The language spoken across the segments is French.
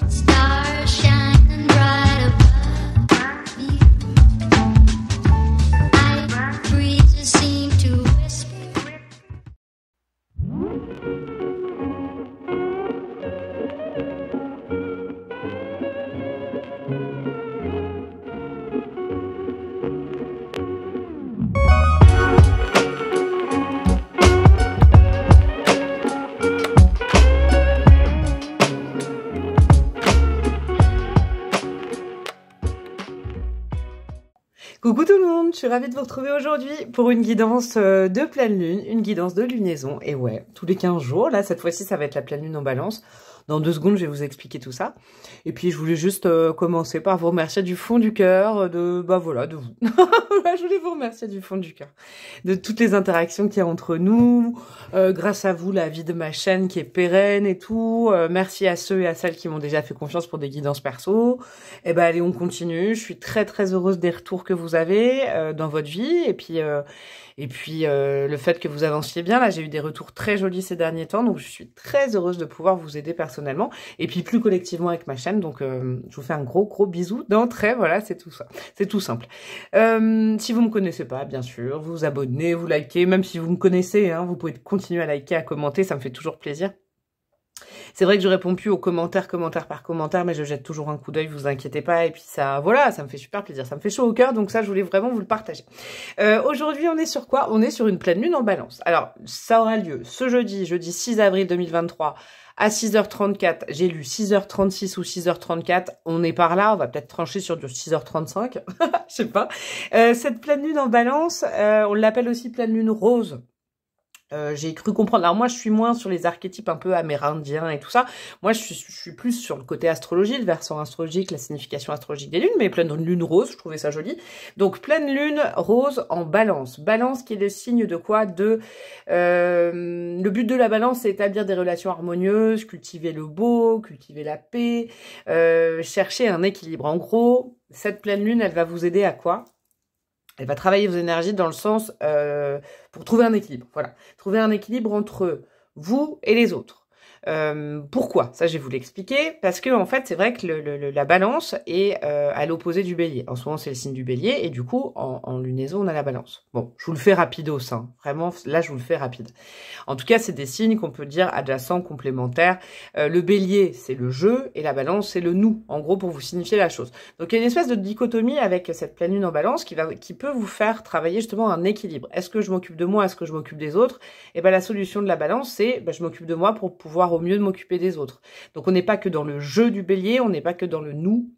Bye. suis de vous retrouver aujourd'hui pour une guidance euh, de pleine lune, une guidance de lunaison. Et ouais, tous les 15 jours, là, cette fois-ci, ça va être la pleine lune en balance. Dans deux secondes, je vais vous expliquer tout ça. Et puis, je voulais juste euh, commencer par vous remercier du fond du cœur, euh, de, bah voilà, de vous. je voulais vous remercier du fond du cœur, de toutes les interactions qu'il y a entre nous. Euh, grâce à vous, la vie de ma chaîne qui est pérenne et tout. merci à ceux et à celles qui m'ont déjà fait confiance pour des guidances perso. Et eh ben, allez, on continue. Je suis très très heureuse des retours que vous avez dans votre vie. Et puis, et puis euh, le fait que vous avanciez bien, là j'ai eu des retours très jolis ces derniers temps, donc je suis très heureuse de pouvoir vous aider personnellement, et puis plus collectivement avec ma chaîne, donc euh, je vous fais un gros gros bisou d'entrée, voilà c'est tout ça, c'est tout simple. Euh, si vous me connaissez pas, bien sûr, vous vous abonnez, vous likez, même si vous me connaissez, hein, vous pouvez continuer à liker, à commenter, ça me fait toujours plaisir. C'est vrai que je réponds plus aux commentaires, commentaire par commentaire, mais je jette toujours un coup d'œil, vous inquiétez pas. Et puis ça, voilà, ça me fait super plaisir, ça me fait chaud au cœur, donc ça, je voulais vraiment vous le partager. Euh, aujourd'hui, on est sur quoi On est sur une pleine lune en balance. Alors, ça aura lieu ce jeudi, jeudi 6 avril 2023 à 6h34, j'ai lu 6h36 ou 6h34, on est par là, on va peut-être trancher sur du 6h35, je sais pas. Euh, cette pleine lune en balance, euh, on l'appelle aussi pleine lune rose, euh, j'ai cru comprendre. Alors moi, je suis moins sur les archétypes un peu amérindiens et tout ça. Moi, je suis, plus sur le côté astrologie, le versant astrologique, la signification astrologique des lunes, mais pleine lune rose, je trouvais ça joli. Donc pleine lune rose en balance. Balance qui est le signe de quoi De euh, Le but de la balance, c'est établir des relations harmonieuses, cultiver le beau, cultiver la paix, euh, chercher un équilibre. En gros, cette pleine lune, elle va vous aider à quoi elle va travailler vos énergies dans le sens euh, pour trouver un équilibre. Voilà, trouver un équilibre entre vous et les autres. Euh, pourquoi Ça, je vais vous l'expliquer. Parce que en fait, c'est vrai que le, la balance est euh, à l'opposé du bélier. En ce moment, c'est le signe du bélier, et du coup, en, en, lunaison, on a la balance. Bon, je vous le fais rapide au sein. vraiment, là, je vous le fais rapide. En tout cas, c'est des signes qu'on peut dire adjacents, complémentaires. Euh, le bélier, c'est le jeu, et la balance, c'est le nous, en gros, pour vous signifier la chose. Donc, il y a une espèce de dichotomie avec cette pleine lune en balance qui, va, qui peut vous faire travailler justement un équilibre. Est-ce que je m'occupe de moi Est-ce que je m'occupe des autres Et eh ben la solution de la balance, c'est ben, je m'occupe de moi pour pouvoir au mieux de m'occuper des autres. Donc on n'est pas que dans le jeu du bélier, on n'est pas que dans le nous.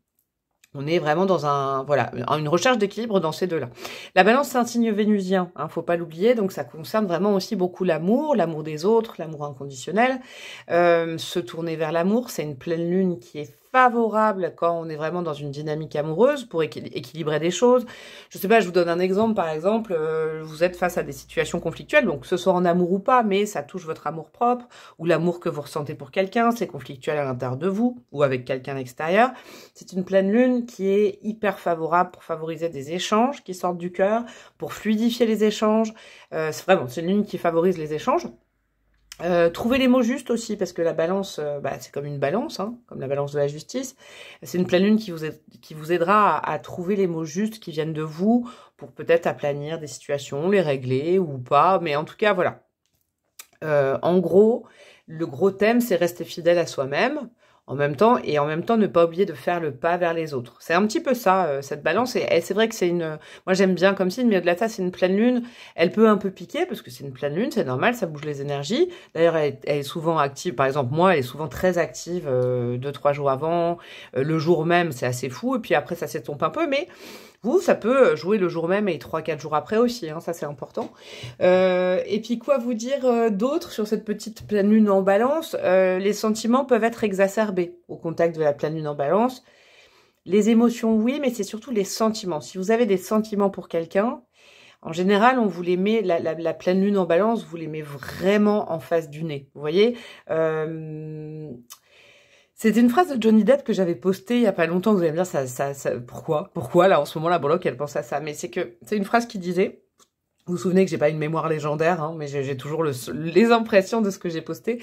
On est vraiment dans un voilà une recherche d'équilibre dans ces deux-là. La balance c'est un signe vénusien, hein, faut pas l'oublier, donc ça concerne vraiment aussi beaucoup l'amour, l'amour des autres, l'amour inconditionnel. Euh, se tourner vers l'amour, c'est une pleine lune qui est favorable quand on est vraiment dans une dynamique amoureuse pour équilibrer des choses. Je sais pas, je vous donne un exemple par exemple, euh, vous êtes face à des situations conflictuelles, donc que ce soit en amour ou pas, mais ça touche votre amour propre ou l'amour que vous ressentez pour quelqu'un, c'est conflictuel à l'intérieur de vous ou avec quelqu'un extérieur. C'est une pleine lune qui est hyper favorable pour favoriser des échanges qui sortent du cœur, pour fluidifier les échanges. Euh, c'est vraiment, c'est une lune qui favorise les échanges euh, trouver les mots justes aussi, parce que la balance, euh, bah, c'est comme une balance, hein, comme la balance de la justice. C'est une pleine lune qui vous, aidera à, trouver les mots justes qui viennent de vous pour peut-être aplanir des situations, les régler ou pas. Mais en tout cas, voilà. Euh, en gros, le gros thème, c'est rester fidèle à soi-même en même temps et en même temps ne pas oublier de faire le pas vers les autres. C'est un petit peu ça euh, cette balance et, c'est vrai que c'est une moi j'aime bien comme si mais delà de la c'est une pleine lune, elle peut un peu piquer parce que c'est une pleine lune, c'est normal, ça bouge les énergies. D'ailleurs elle, est souvent active par exemple moi elle est souvent très active euh, deux trois jours avant, euh, le jour même, c'est assez fou et puis après ça s'estompe un peu mais vous, ça peut euh, jouer le jour même et 3-4 jours après aussi, hein, ça c'est important. Euh, et puis quoi vous dire euh, d'autre sur cette petite pleine lune en balance euh, Les sentiments peuvent être exacerbés au contact de la pleine lune en balance. Les émotions, oui, mais c'est surtout les sentiments. Si vous avez des sentiments pour quelqu'un, en général, on vous les met, la, la, pleine lune en balance, vous les met vraiment en face du nez. Vous voyez euh, c'est une phrase de Johnny Depp que j'avais postée il y a pas longtemps. Vous allez me dire, ça, ça, pourquoi Pourquoi, là, en ce moment, la Bollock, elle pense à ça Mais c'est que c'est une phrase qui disait... Vous vous souvenez que j'ai pas une mémoire légendaire, hein, mais j'ai toujours les impressions de ce que j'ai posté.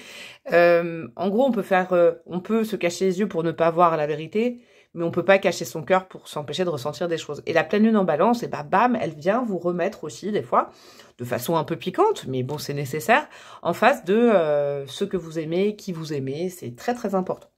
Euh, en gros, on peut faire, euh, on peut se cacher les yeux pour ne pas voir la vérité, mais on peut pas cacher son cœur pour s'empêcher de ressentir des choses. Et la pleine lune en balance, et bah bam, elle vient vous remettre aussi des fois, de façon un peu piquante, mais bon, c'est nécessaire, en face de euh, ce que vous aimez, qui vous aimez, c'est très très important.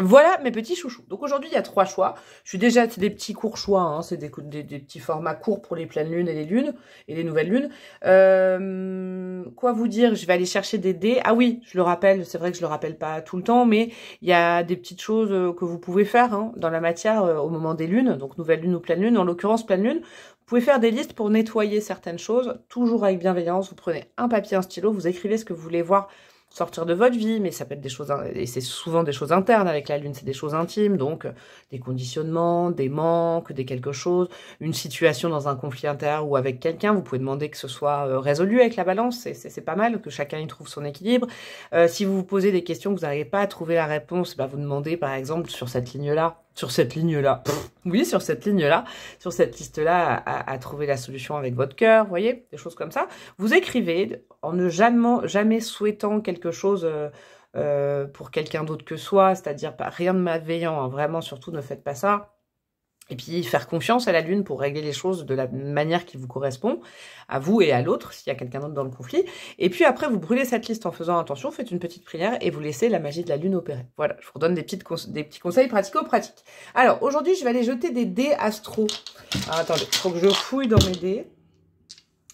Voilà mes petits chouchous. Donc aujourd'hui, il y a trois choix. Je suis déjà, des petits courts choix, hein. c'est des, des, petits formats courts pour les pleines lunes et les lunes, et les nouvelles lunes. Euh, quoi vous dire Je vais aller chercher des dés. Ah oui, je le rappelle, c'est vrai que je le rappelle pas tout le temps, mais il y a des petites choses euh, que vous pouvez faire hein, dans la matière euh, au moment des lunes, donc nouvelle lune ou pleine lune, en l'occurrence pleine lune. Vous pouvez faire des listes pour nettoyer certaines choses, toujours avec bienveillance. Vous prenez un papier, un stylo, vous écrivez ce que vous voulez voir sortir de votre vie, mais ça peut être des choses, et c'est souvent des choses internes avec la lune, c'est des choses intimes, donc euh, des conditionnements, des manques, des quelque chose, une situation dans un conflit interne ou avec quelqu'un, vous pouvez demander que ce soit euh, résolu avec la balance, c'est pas mal, que chacun y trouve son équilibre. Euh, si vous vous posez des questions que vous n'arrivez pas à trouver la réponse, bah vous demandez par exemple sur cette ligne-là, sur cette ligne-là, oui, sur cette ligne-là, sur cette liste-là, à, trouver la solution avec votre cœur, vous voyez, des choses comme ça. Vous écrivez en ne jamais, jamais souhaitant quelque chose euh, euh, pour quelqu'un d'autre que soi, c'est-à-dire rien de malveillant, hein, vraiment, surtout ne faites pas ça. Et puis faire confiance à la Lune pour régler les choses de la manière qui vous correspond, à vous et à l'autre, s'il y a quelqu'un d'autre dans le conflit. Et puis après, vous brûlez cette liste en faisant attention, faites une petite prière et vous laissez la magie de la Lune opérer. Voilà, je vous donne des, petites des petits conseils pratico-pratiques. Alors aujourd'hui, je vais aller jeter des dés astro. Ah, attendez, il faut que je fouille dans mes dés.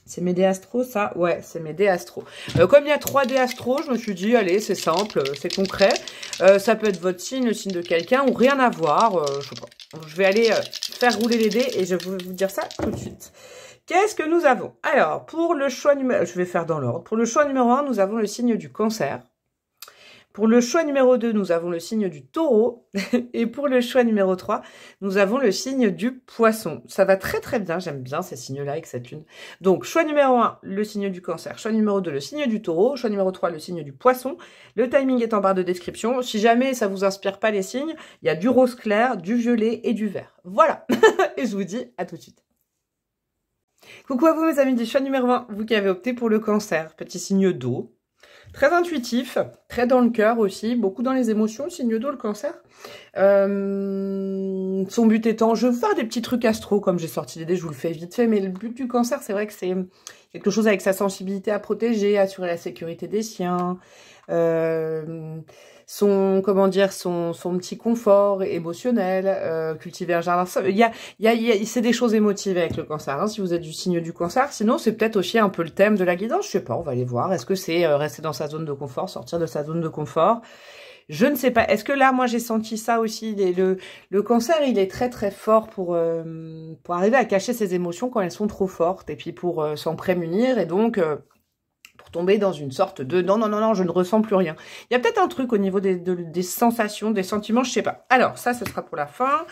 C'est mes dés astro, ça Ouais, c'est mes dés astro. Euh, comme il y a trois dés astro, je me suis dit, allez, c'est simple, euh, c'est concret. Euh, ça peut être votre signe, le signe de quelqu'un, ou rien à voir. je, sais pas. je vais aller faire rouler les dés et je vais vous dire ça tout de suite. Qu'est-ce que nous avons Alors, pour le choix numéro... Je vais faire dans l'ordre. Pour le choix numéro 1, nous avons le signe du cancer. Pour le choix numéro 2, nous avons le signe du taureau. Et pour le choix numéro 3, nous avons le signe du poisson. Ça va très très bien, j'aime bien ces signes-là avec cette lune. Donc, choix numéro 1, le signe du cancer. Choix numéro 2, le signe du taureau. Choix numéro 3, le signe du poisson. Le timing est en barre de description. Si jamais ça vous inspire pas les signes, il y a du rose clair, du violet et du vert. Voilà. et je vous dis à tout de suite. Coucou à vous mes amis du choix numéro 1, vous qui avez opté pour le cancer. Petit signe d'eau, Très intuitif, très dans le cœur aussi, beaucoup dans les émotions, signe d'eau, le cancer. Euh, son but étant, je faire des petits trucs astro, comme j'ai sorti l'idée, je vous le fais vite fait, mais le but du cancer, c'est vrai que c'est quelque chose avec sa sensibilité à protéger, assurer la sécurité des siens, euh, son comment dire son, son petit confort émotionnel, euh, cultiver un jardin. Il y a, il y a, c'est des choses émotives avec le cancer. Hein. si vous êtes du signe du cancer, sinon c'est peut-être aussi un peu le thème de la guidance. Je sais pas, on va aller voir. Est-ce que c'est euh, rester dans sa zone de confort, sortir de sa zone de confort Je ne sais pas. Est-ce que là, moi, j'ai senti ça aussi le, le cancer, il est très très fort pour euh, pour arriver à cacher ses émotions quand elles sont trop fortes et puis pour euh, s'en prémunir et donc tomber dans une sorte de non, non, non, non, je ne ressens plus rien. Il y a peut-être un truc au niveau des, des, sensations, des sentiments, je sais pas. Alors, ça, ce sera pour la fin.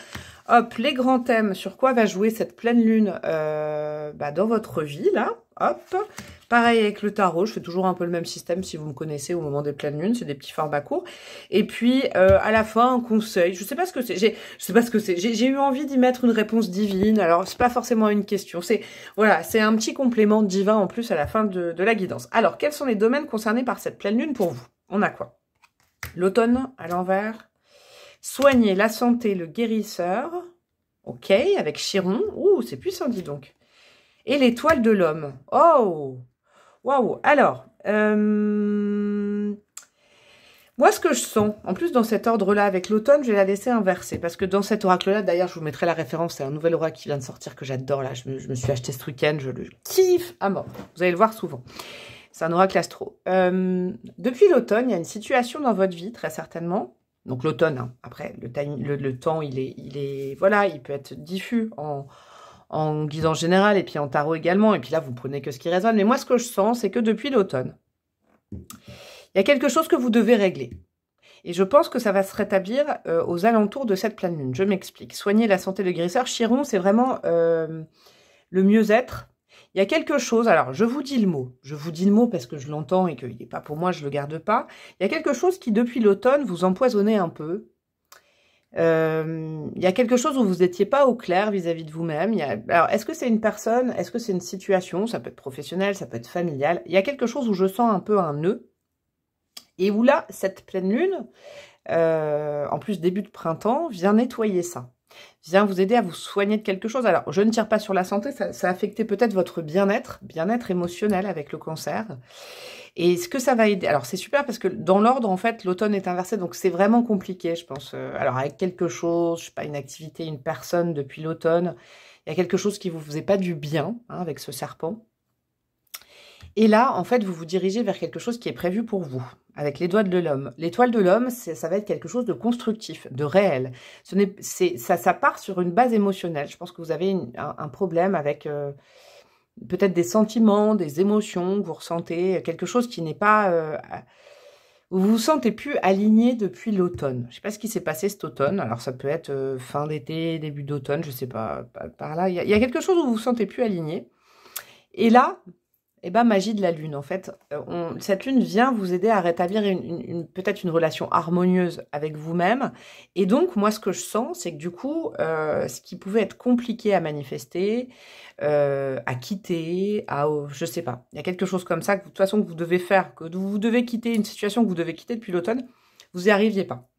Hop, les grands thèmes, sur quoi va jouer cette pleine lune euh, bah, dans votre vie, là Hop. Pareil avec le tarot, je fais toujours un peu le même système si vous me connaissez au moment des pleines lunes, c'est des petits formats courts. Et puis euh, à la fin un conseil, je sais pas ce que c'est, je sais pas ce que c'est. J'ai eu envie d'y mettre une réponse divine. Alors c'est pas forcément une question, c'est voilà, c'est un petit complément divin en plus à la fin de, de la guidance. Alors quels sont les domaines concernés par cette pleine lune pour vous On a quoi L'automne à l'envers, soigner la santé, le guérisseur. Ok, avec Chiron. Ouh, c'est puissant, dis donc et l'étoile de l'homme. Oh Waouh Alors, euh, moi, ce que je sens, en plus, dans cet ordre-là, avec l'automne, je vais la laisser inverser. Parce que dans cet oracle-là, d'ailleurs, je vous mettrai la référence, c'est un nouvel oracle qui vient de sortir que j'adore. Là, je me, suis acheté ce week-end, je le kiffe à mort. Vous allez le voir souvent. C'est un oracle astro. Euh, depuis l'automne, il y a une situation dans votre vie, très certainement. Donc l'automne, hein. après, le, le temps, il est, il est. Voilà, il peut être diffus en, en guise en général et puis en tarot également. Et puis là, vous prenez que ce qui résonne. Mais moi, ce que je sens, c'est que depuis l'automne, il y a quelque chose que vous devez régler. Et je pense que ça va se rétablir euh, aux alentours de cette pleine lune. Je m'explique. Soigner la santé de Grisseur, Chiron, c'est vraiment euh, le mieux-être. Il y a quelque chose, alors je vous dis le mot, je vous dis le mot parce que je l'entends et qu'il n'est pas pour moi, je ne le garde pas. Il y a quelque chose qui, depuis l'automne, vous empoisonnez un peu, euh, il y a quelque chose où vous n'étiez pas au clair vis-à-vis de vous-même. Alors, est-ce que c'est une personne Est-ce que c'est une situation Ça peut être professionnel, ça peut être familial. Il y a quelque chose où je sens un peu un nœud. Et où là, cette pleine lune, euh, en plus début de printemps, vient nettoyer ça. Vient vous aider à vous soigner de quelque chose. Alors, je ne tire pas sur la santé, ça, ça a affecté peut-être votre bien-être, bien-être émotionnel avec le cancer. Et ce que ça va aider, alors c'est super parce que dans l'ordre, en fait, l'automne est inversé, donc c'est vraiment compliqué, je pense. Euh, alors avec quelque chose, je sais pas, une activité, une personne depuis l'automne, il y a quelque chose qui vous faisait pas du bien hein, avec ce serpent. Et là, en fait, vous vous dirigez vers quelque chose qui est prévu pour vous, avec les doigts de l'homme. L'étoile de l'homme, ça va être quelque chose de constructif, de réel. Ce ça, ça part sur une base émotionnelle. Je pense que vous avez un, problème avec... Euh, peut-être des sentiments, des émotions, que vous ressentez quelque chose qui n'est pas... Euh, vous vous sentez plus aligné depuis l'automne. Je ne sais pas ce qui s'est passé cet automne. Alors, ça peut être euh, fin d'été, début d'automne, je ne sais pas, par, là. Il y, a quelque chose où vous vous sentez plus aligné. Et là, et eh bien, magie de la lune. En fait, euh, cette lune vient vous aider à rétablir peut-être une relation harmonieuse avec vous-même. Et donc, moi, ce que je sens, c'est que du coup, euh, ce qui pouvait être compliqué à manifester, euh, à quitter, à, oh, je sais pas, il y a quelque chose comme ça que de toute façon que vous devez faire, que vous devez quitter une situation que vous devez quitter depuis l'automne, vous n'y arriviez pas.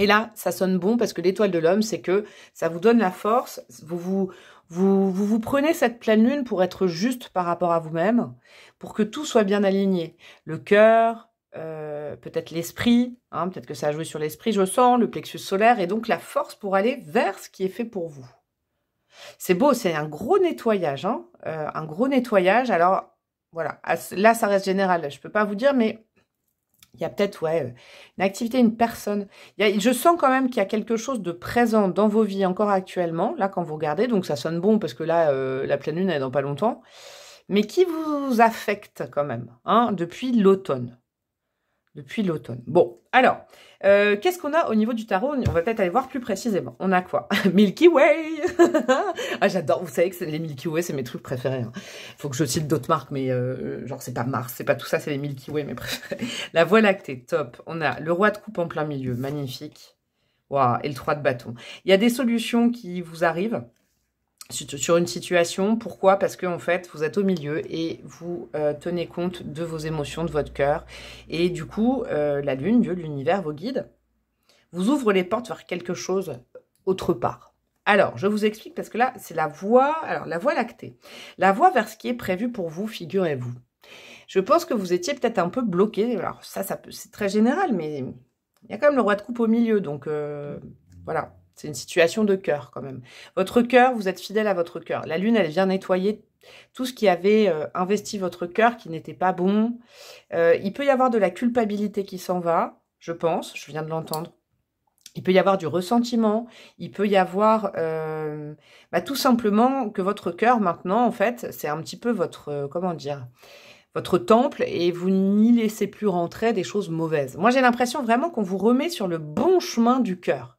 Et là, ça sonne bon parce que l'étoile de l'homme, c'est que ça vous donne la force, vous vous, vous, vous, prenez cette pleine lune pour être juste par rapport à vous-même, pour que tout soit bien aligné. Le cœur, euh, peut-être l'esprit, hein, peut-être que ça a joué sur l'esprit, je sens, le plexus solaire, et donc la force pour aller vers ce qui est fait pour vous. C'est beau, c'est un gros nettoyage, hein, euh, un gros nettoyage. Alors voilà, là ça reste général, je ne peux pas vous dire, mais il y a peut-être, ouais, euh, une activité, une personne. je sens quand même qu'il y a quelque chose de présent dans vos vies encore actuellement, là, quand vous regardez. Donc, ça sonne bon parce que là, euh, la pleine lune, elle est dans pas longtemps. Mais qui vous affecte quand même, hein, depuis l'automne depuis l'automne. Bon, alors, euh, qu'est-ce qu'on a au niveau du tarot On va peut-être aller voir plus précisément. On a quoi Milky Way Ah, j'adore. Vous savez que les Milky Way, c'est mes trucs préférés. Il hein. Faut que je cite d'autres marques, mais euh, genre, c'est pas Mars, c'est pas tout ça, c'est les Milky Way, mes préférés. La Voie lactée, top. On a le Roi de coupe en plein milieu, magnifique. Waouh, et le trois de bâton. Il y a des solutions qui vous arrivent sur une situation. Pourquoi Parce que en fait, vous êtes au milieu et vous euh, tenez compte de vos émotions, de votre cœur. Et du coup, euh, la lune, Dieu, l'univers, vos guides, vous ouvre les portes vers quelque chose autre part. Alors, je vous explique parce que là, c'est la voie, alors la voie lactée. La voie vers ce qui est prévu pour vous, figurez-vous. Je pense que vous étiez peut-être un peu bloqué. Alors ça, ça c'est très général, mais il y a quand même le roi de coupe au milieu, donc euh, voilà. C'est une situation de cœur quand même. Votre cœur, vous êtes fidèle à votre cœur. La lune, elle vient nettoyer tout ce qui avait euh, investi votre cœur qui n'était pas bon. Euh, il peut y avoir de la culpabilité qui s'en va, je pense, je viens de l'entendre. Il peut y avoir du ressentiment, il peut y avoir euh, bah, tout simplement que votre cœur maintenant, en fait, c'est un petit peu votre, comment dire, votre temple et vous n'y laissez plus rentrer des choses mauvaises. Moi, j'ai l'impression vraiment qu'on vous remet sur le bon chemin du cœur.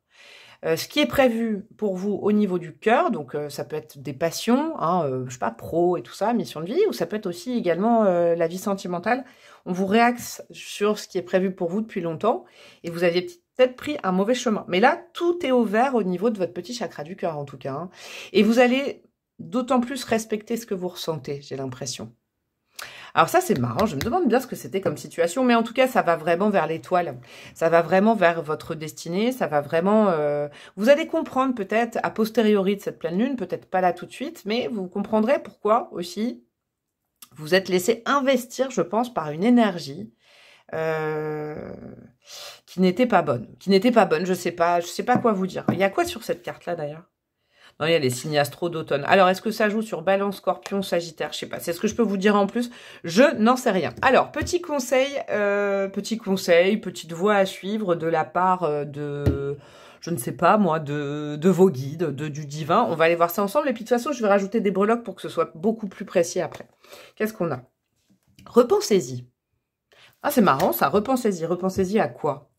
Euh, ce qui est prévu pour vous au niveau du cœur, donc euh, ça peut être des passions, hein, euh, je sais pas, pro et tout ça, mission de vie, ou ça peut être aussi également euh, la vie sentimentale. On vous réaxe sur ce qui est prévu pour vous depuis longtemps et vous aviez peut-être pris un mauvais chemin. Mais là, tout est ouvert au niveau de votre petit chakra du cœur en tout cas. Hein. et vous allez d'autant plus respecter ce que vous ressentez, j'ai l'impression. Alors ça, c'est marrant. Je me demande bien ce que c'était comme situation. Mais en tout cas, ça va vraiment vers l'étoile. Ça va vraiment vers votre destinée. Ça va vraiment... Euh, vous allez comprendre peut-être a posteriori de cette pleine lune, peut-être pas là tout de suite, mais vous comprendrez pourquoi aussi vous êtes laissé investir, je pense, par une énergie euh, qui n'était pas bonne, qui n'était pas bonne. Je sais pas, je sais pas quoi vous dire. Il y a quoi sur cette carte là d'ailleurs non, il y a les signes astro d'automne. Alors, est-ce que ça joue sur Balance, Scorpion, Sagittaire Je sais pas. C'est ce que je peux vous dire en plus. Je n'en sais rien. Alors, petit conseil, euh, petit conseil, petite voie à suivre de la part euh, de je ne sais pas moi, de, vos guides, de, du divin. On va aller voir ça ensemble. Et puis de toute façon, je vais rajouter des breloques pour que ce soit beaucoup plus précis après. Qu'est-ce qu'on a Repensez-y. Ah, c'est marrant ça. Repensez-y. Repensez-y à quoi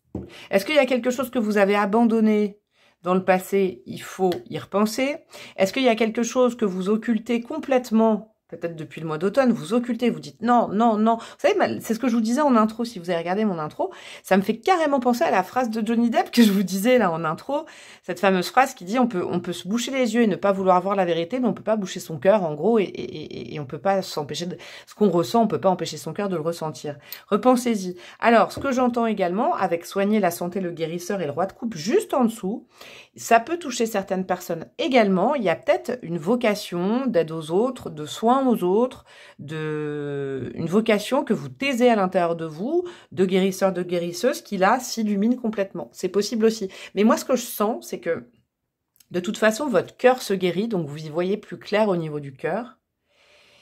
Est-ce qu'il y a quelque chose que vous avez abandonné dans le passé, il faut y repenser Est-ce qu'il y a quelque chose que vous occultez complètement peut-être depuis le mois d'automne, vous occultez, vous dites non, non, non. Vous savez, c'est ce que je vous disais en intro, si vous avez regardé mon intro, ça me fait carrément penser à la phrase de Johnny Depp que je vous disais là en intro, cette fameuse phrase qui dit on peut, on peut se boucher les yeux et ne pas vouloir voir la vérité, mais on peut pas boucher son cœur en gros et, et, et, on peut pas s'empêcher de... Ce qu'on ressent, on peut pas empêcher son cœur de le ressentir. Repensez-y. Alors, ce que j'entends également avec soigner la santé, le guérisseur et le roi de coupe juste en dessous, ça peut toucher certaines personnes également. Il y a peut-être une vocation d'aide aux autres, de soins aux autres, de une vocation que vous taisez à l'intérieur de vous, de guérisseur, de guérisseuse, qui là s'illumine complètement. C'est possible aussi. Mais moi, ce que je sens, c'est que de toute façon, votre cœur se guérit, donc vous y voyez plus clair au niveau du cœur.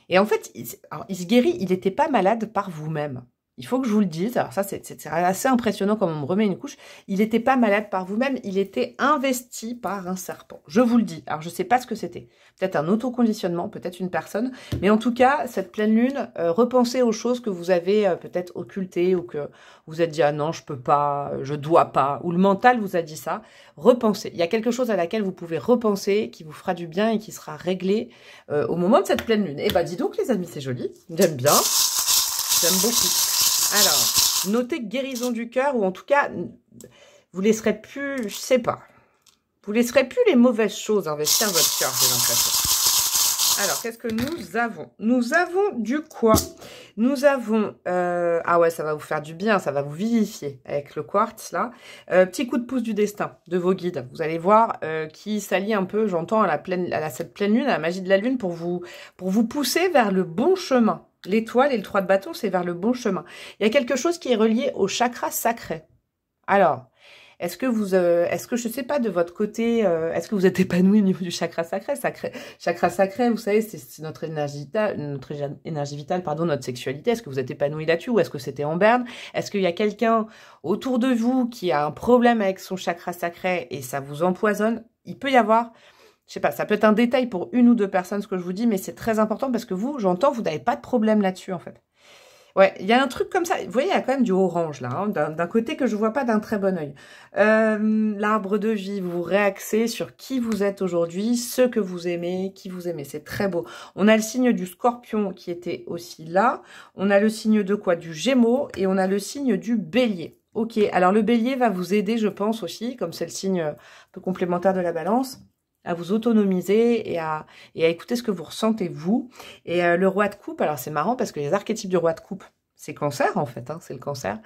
Et en fait, il se guérit, il n'était pas malade par vous-même. Il faut que je vous le dise, alors ça c'est assez impressionnant quand on me remet une couche, il n'était pas malade par vous-même, il était investi par un serpent. Je vous le dis, alors je ne sais pas ce que c'était. Peut-être un autoconditionnement, peut-être une personne, mais en tout cas, cette pleine lune, euh, repensez aux choses que vous avez euh, peut-être occultées ou que vous êtes dit « ah non, je peux pas, euh, je dois pas » ou le mental vous a dit ça. Repensez, il y a quelque chose à laquelle vous pouvez repenser, qui vous fera du bien et qui sera réglé au moment de cette pleine lune. Eh bah dis donc les amis, c'est joli, j'aime bien, j'aime beaucoup. Alors, notez guérison du cœur, ou en tout cas, vous laisserez plus, je sais pas, vous laisserez plus les mauvaises choses investir votre cœur, j'ai l'impression. Alors, qu'est-ce que nous avons Nous avons du quoi Nous avons... Euh, ah ouais, ça va vous faire du bien, ça va vous vivifier avec le quartz, là. Euh, petit coup de pouce du destin de vos guides. Vous allez voir euh, qui s'allie un peu, j'entends, à, la pleine, à cette pleine lune, à la magie de la lune, pour vous, pour vous pousser vers le bon chemin L'étoile et le trois de bâton, c'est vers le bon chemin. Il y a quelque chose qui est relié au chakra sacré. Alors, est-ce que vous, euh, est-ce que je sais pas de votre côté, euh, est-ce que vous êtes épanoui au niveau du chakra sacré, sacré Chakra sacré, vous savez, c'est notre énergie vitale, notre énergie vitale, pardon, notre sexualité. Est-ce que vous êtes épanoui là-dessus ou est-ce que c'était en berne Est-ce qu'il y a quelqu'un autour de vous qui a un problème avec son chakra sacré et ça vous empoisonne Il peut y avoir je sais pas, ça peut être un détail pour une ou deux personnes ce que je vous dis, mais c'est très important parce que vous, j'entends, vous n'avez pas de problème là-dessus en fait. Ouais, il y a un truc comme ça. Vous voyez, il y a quand même du orange là, hein, d'un côté que je vois pas d'un très bon œil. Euh, l'arbre de vie, vous, vous réaxez sur qui vous êtes aujourd'hui, ce que vous aimez, qui vous aimez. C'est très beau. On a le signe du scorpion qui était aussi là. On a le signe de quoi Du gémeaux et on a le signe du bélier. Ok, alors le bélier va vous aider, je pense aussi, comme c'est le signe euh, un complémentaire de la balance à vous autonomiser et à, et à écouter ce que vous ressentez vous. Et euh, le roi de coupe, alors c'est marrant parce que les archétypes du roi de coupe, c'est cancer en fait, hein, c'est le cancer.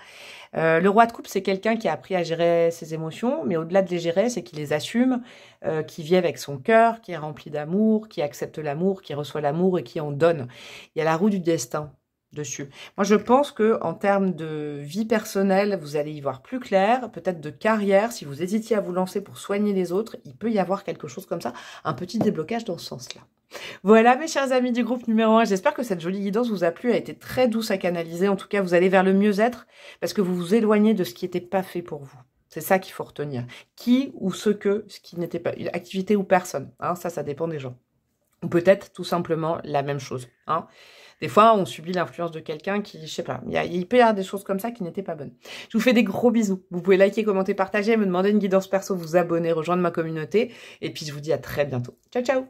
Euh, le roi de coupe, c'est quelqu'un qui a appris à gérer ses émotions, mais au-delà de les gérer, c'est qu'il les assume, euh, qui vit avec son cœur, qui est rempli d'amour, qui accepte l'amour, qui reçoit l'amour et qui en donne. Il y a la roue du destin dessus. Moi, je pense que en termes de vie personnelle, vous allez y voir plus clair, peut-être de carrière, si vous hésitiez à vous lancer pour soigner les autres, il peut y avoir quelque chose comme ça, un petit déblocage dans ce sens-là. Voilà mes chers amis du groupe numéro 1, j'espère que cette jolie guidance vous a plu, a été très douce à canaliser, en tout cas vous allez vers le mieux-être, parce que vous vous éloignez de ce qui n'était pas fait pour vous. C'est ça qu'il faut retenir. Qui ou ce que, ce qui n'était pas, une activité ou personne, hein, ça ça dépend des gens ou peut-être tout simplement la même chose. Hein. Des fois, on subit l'influence de quelqu'un qui, je sais pas, il, y a, il peut y avoir des choses comme ça qui n'étaient pas bonnes. Je vous fais des gros bisous. Vous pouvez liker, commenter, partager, me demander une guidance perso, vous abonner, rejoindre ma communauté. Et puis, je vous dis à très bientôt. Ciao, ciao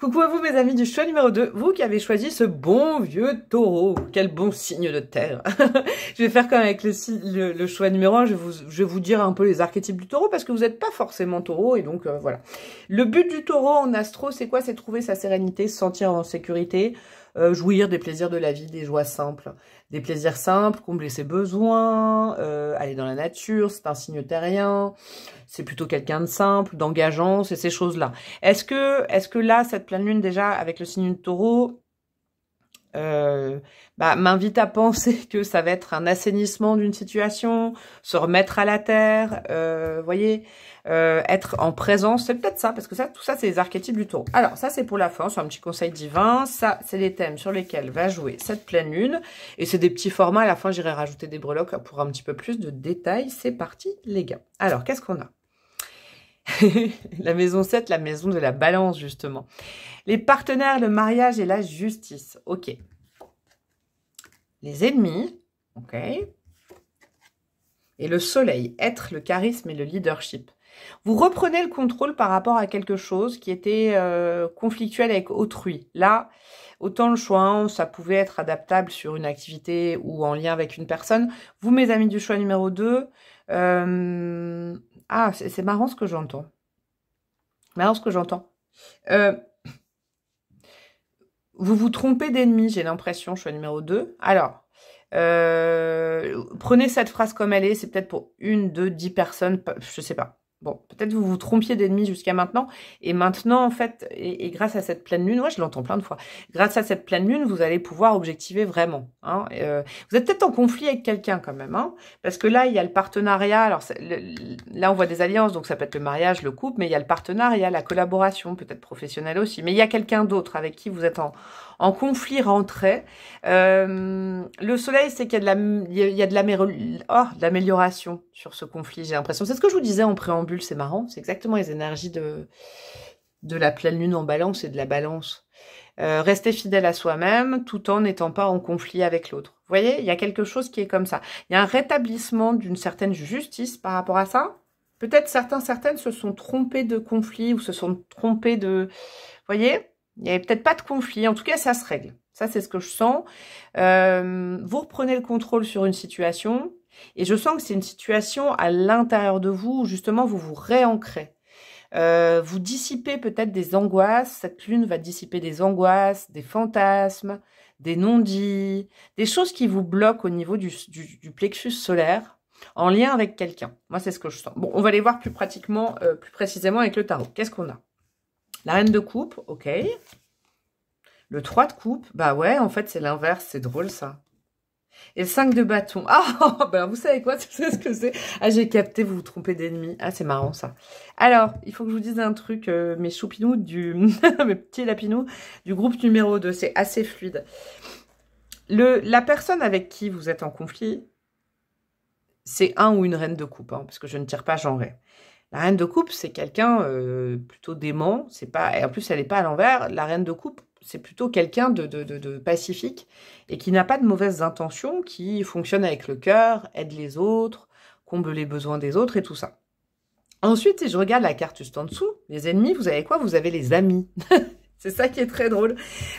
Coucou à vous mes amis du choix numéro 2, vous qui avez choisi ce bon vieux taureau, quel bon signe de terre. je vais faire comme avec le, choix numéro 1, je vais, vous, je dire un peu les archétypes du taureau parce que vous n'êtes pas forcément taureau et donc euh, voilà. Le but du taureau en astro, c'est quoi C'est trouver sa sérénité, se sentir en sécurité, euh, jouir des plaisirs de la vie, des joies simples. Des plaisirs simples, combler ses besoins, euh, aller dans la nature, c'est un signe terrien, c'est plutôt quelqu'un de simple, d'engageant, c'est ces choses-là. Est-ce que, est que là, cette pleine lune, déjà, avec le signe de taureau, euh, bah, m'invite à penser que ça va être un assainissement d'une situation, se remettre à la terre, euh, voyez, euh, être en présence. C'est peut-être ça, parce que ça, tout ça, c'est les archétypes du taureau. Alors, ça, c'est pour la fin, c'est un petit conseil divin. Ça, c'est les thèmes sur lesquels va jouer cette pleine lune. Et c'est des petits formats. À la fin, j'irai rajouter des breloques pour un petit peu plus de détails. C'est parti, les gars. Alors, qu'est-ce qu'on a la maison 7, la maison de la balance, justement. Les partenaires, le mariage et la justice. OK. Les ennemis. OK. Et le soleil, être le charisme et le leadership. Vous reprenez le contrôle par rapport à quelque chose qui était euh, conflictuel avec autrui. Là, autant le choix 1, hein, ça pouvait être adaptable sur une activité ou en lien avec une personne. Vous, mes amis du choix numéro 2, euh, ah, c'est marrant ce que j'entends. Marrant ce que j'entends. Euh, vous vous trompez d'ennemi, j'ai l'impression, choix numéro 2. Alors, prenez cette phrase comme elle est, c'est peut-être pour une, deux, dix personnes, je sais pas. Bon, peut-être vous vous trompiez d'ennemi jusqu'à maintenant, et maintenant, en fait, et, grâce à cette pleine lune, ouais, je l'entends plein de fois, grâce à cette pleine lune, vous allez pouvoir objectiver vraiment. Hein, euh, vous êtes peut-être en conflit avec quelqu'un quand même, hein. parce que là, il y a le partenariat, alors là, on voit des alliances, donc ça peut être le mariage, le couple, mais il y a le partenariat, la collaboration, peut-être professionnelle aussi, mais il y a quelqu'un d'autre avec qui vous êtes en, en conflit rentrait, euh, le soleil, c'est qu'il y a de l'amélioration la, l'amélioration sur ce conflit, j'ai l'impression. C'est ce que je vous disais en préambule, c'est marrant. C'est exactement les énergies de, de la pleine lune en balance et de la balance. Euh, rester fidèle à soi-même tout en n'étant pas en conflit avec l'autre. Vous voyez, il y a quelque chose qui est comme ça. Il y a un rétablissement d'une certaine justice par rapport à ça. Peut-être certains, certaines se sont trompés de conflit ou se sont trompés de... Vous voyez il n'y avait peut-être pas de conflit. En tout cas, ça se règle. Ça, c'est ce que je sens. Euh, vous reprenez le contrôle sur une situation. Et je sens que c'est une situation à l'intérieur de vous où justement vous vous réancrez. Euh, vous dissipez peut-être des angoisses. Cette lune va dissiper des angoisses, des fantasmes, des non-dits, des choses qui vous bloquent au niveau du, plexus solaire en lien avec quelqu'un. Moi, c'est ce que je sens. Bon, on va aller voir plus pratiquement, euh, plus précisément avec le tarot. Qu'est-ce qu'on a la reine de coupe, ok. Le 3 de coupe, bah ouais, en fait, c'est l'inverse. C'est drôle, ça. Et le 5 de bâton. Ah, ben vous savez quoi C'est ce que c'est Ah, j'ai capté, vous vous trompez d'ennemi. Ah, c'est marrant, ça. Alors, il faut que je vous dise un truc, euh, mes choupinous, du, mes petits lapinous du groupe numéro 2. C'est assez fluide. Le, la personne avec qui vous êtes en conflit, c'est un ou une reine de coupe, hein, parce que je ne tire pas genre. La reine de coupe, c'est quelqu'un euh, plutôt dément. C'est pas, en plus, elle n'est pas à l'envers. La reine de coupe, c'est plutôt quelqu'un de, de, de, pacifique et qui n'a pas de mauvaises intentions, qui fonctionne avec le cœur, aide les autres, comble les besoins des autres et tout ça. Ensuite, si je regarde la carte juste en dessous, les ennemis, vous avez quoi Vous avez les amis. c'est ça qui est très drôle.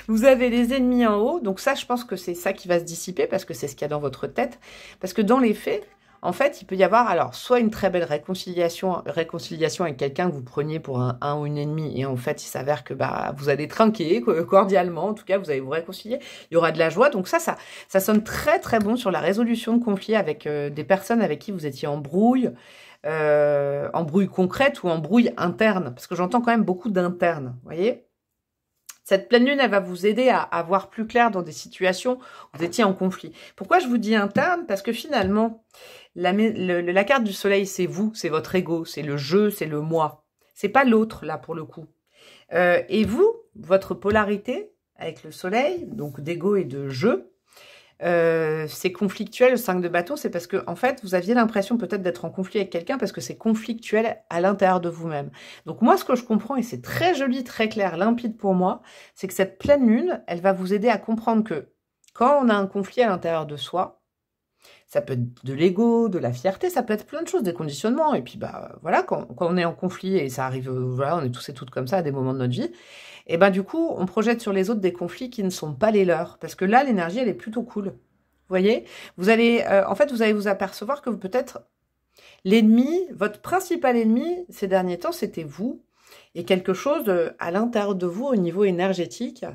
Vous avez les ennemis en haut. Donc ça, je pense que c'est ça qui va se dissiper parce que c'est ce qu'il y a dans votre tête. Parce que dans les faits, en fait, il peut y avoir alors soit une très belle réconciliation, réconciliation avec quelqu'un que vous preniez pour un, un, ou une ennemie, et en fait, il s'avère que bah vous allez trinquer cordialement, en tout cas, vous allez vous réconcilier. Il y aura de la joie. Donc ça, ça, ça sonne très très bon sur la résolution de conflits avec euh, des personnes avec qui vous étiez en brouille, euh, en brouille concrète ou en brouille interne, parce que j'entends quand même beaucoup d'internes. Voyez. Cette pleine lune, elle va vous aider à, avoir plus clair dans des situations où vous étiez en conflit. Pourquoi je vous dis interne Parce que finalement, la, carte du soleil, c'est vous, c'est votre ego, c'est le jeu, c'est le moi. C'est pas l'autre, là, pour le coup. Euh, et vous, votre polarité avec le soleil, donc d'ego et de jeu, euh, c'est conflictuel, le 5 de bateau, c'est parce que, en fait, vous aviez l'impression peut-être d'être en conflit avec quelqu'un parce que c'est conflictuel à l'intérieur de vous-même. Donc moi, ce que je comprends, et c'est très joli, très clair, limpide pour moi, c'est que cette pleine lune, elle va vous aider à comprendre que quand on a un conflit à l'intérieur de soi, ça peut être de l'ego, de la fierté, ça peut être plein de choses, des conditionnements. Et puis, bah voilà, quand, quand on est en conflit, et ça arrive, voilà, on est tous et toutes comme ça à des moments de notre vie, et ben du coup, on projette sur les autres des conflits qui ne sont pas les leurs. Parce que là, l'énergie, elle est plutôt cool. Vous voyez Vous allez, euh, en fait, vous allez vous apercevoir que peut-être l'ennemi, votre principal ennemi ces derniers temps, c'était vous et quelque chose à l'intérieur de vous au niveau énergétique.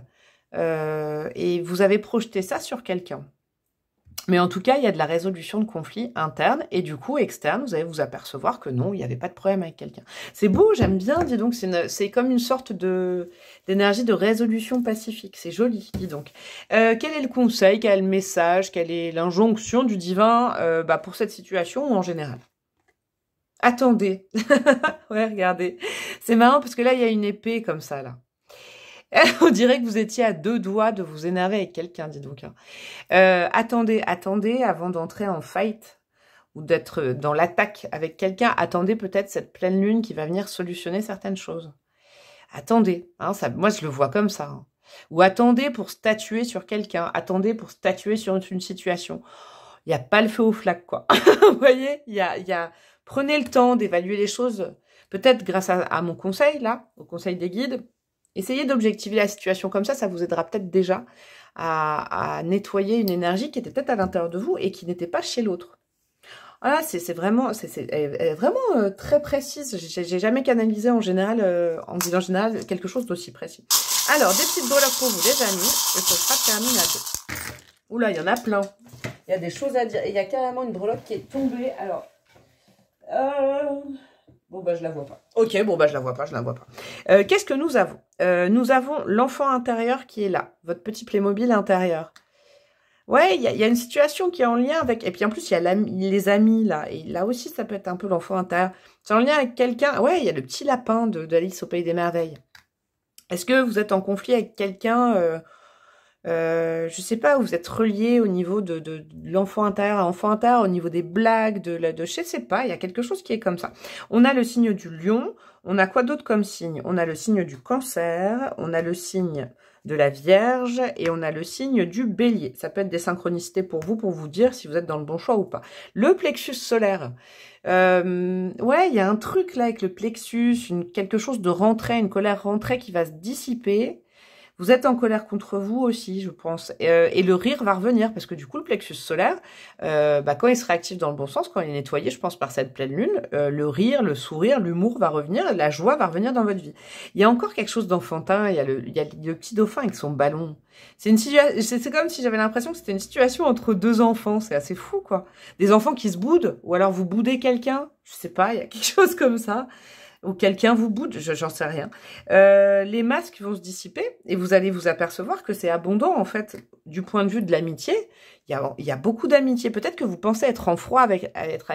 Euh, et vous avez projeté ça sur quelqu'un. Mais en tout cas, il y a de la résolution de conflits interne et du coup externe, vous allez vous apercevoir que non, il n'y avait pas de problème avec quelqu'un. C'est beau, j'aime bien, dis donc, c'est comme une sorte de d'énergie de résolution pacifique, c'est joli, dis donc. Euh, quel est le conseil, quel est le message, quelle est l'injonction du divin euh, bah, pour cette situation ou en général Attendez, ouais, regardez, c'est marrant parce que là, il y a une épée comme ça, là. on dirait que vous étiez à deux doigts de vous énerver avec quelqu'un, dites donc. Hein. Euh, attendez, attendez avant d'entrer en fight ou d'être dans l'attaque avec quelqu'un. Attendez peut-être cette pleine lune qui va venir solutionner certaines choses. Attendez, hein, ça, moi je le vois comme ça. Hein. Ou attendez pour statuer sur quelqu'un, attendez pour statuer sur une, situation. Il n'y a pas le feu au flac, quoi. vous voyez, y Prenez le temps d'évaluer les choses, peut-être grâce à mon conseil, là, au conseil des guides Essayez d'objectiver la situation comme ça, ça vous aidera peut-être déjà à, nettoyer une énergie qui était peut-être à l'intérieur de vous et qui n'était pas chez l'autre. Voilà, ah c'est vraiment, c'est vraiment euh, très précise. J'ai jamais canalisé en général, euh, en disant général, quelque chose d'aussi précis. Alors, des petites breloques pour vous, les amis, et ce sera terminé à deux. Oula, il y en a plein. Il y a des choses à dire. il y a carrément une breloque qui est tombée. Alors, euh, Bon, bah, je la vois pas. Ok, bon, bah, je la vois pas, je la vois pas. Euh, qu'est-ce que nous avons euh, Nous avons l'enfant intérieur qui est là, votre petit Playmobil intérieur. Ouais, il y, a une situation qui est en lien avec... Et puis, en plus, il y a les amis, là. Et là aussi, ça peut être un peu l'enfant intérieur. C'est en lien avec quelqu'un... Ouais, il y a le petit lapin de, de au Pays des Merveilles. Est-ce que vous êtes en conflit avec quelqu'un euh, euh, je sais pas, vous êtes relié au niveau de, l'enfant intérieur à enfant intérieur, au niveau des blagues, de la, de je sais pas, il y a quelque chose qui est comme ça. On a le signe du lion, on a quoi d'autre comme signe On a le signe du cancer, on a le signe de la Vierge et on a le signe du Bélier. Ça peut être des synchronicités pour vous, pour vous dire si vous êtes dans le bon choix ou pas. Le plexus solaire. Euh, ouais, il y a un truc là avec le plexus, une, quelque chose de rentrée, une colère rentrée qui va se dissiper vous êtes en colère contre vous aussi, je pense. Euh, et, le rire va revenir parce que du coup, le plexus solaire, euh, bah, quand il se réactive dans le bon sens, quand il est nettoyé, je pense, par cette pleine lune, euh, le rire, le sourire, l'humour va revenir, la joie va revenir dans votre vie. Il y a encore quelque chose d'enfantin. Il, y a le, il y a le petit dauphin avec son ballon. C'est une c'est comme si j'avais l'impression que c'était une situation entre deux enfants. C'est assez fou, quoi. Des enfants qui se boudent, ou alors vous boudez quelqu'un. Je sais pas, il y a quelque chose comme ça ou quelqu'un vous boude, j'en sais rien, euh, les masques vont se dissiper et vous allez vous apercevoir que c'est abondant en fait du point de vue de l'amitié il y a, beaucoup d'amitié. Peut-être que vous pensez être en froid avec, être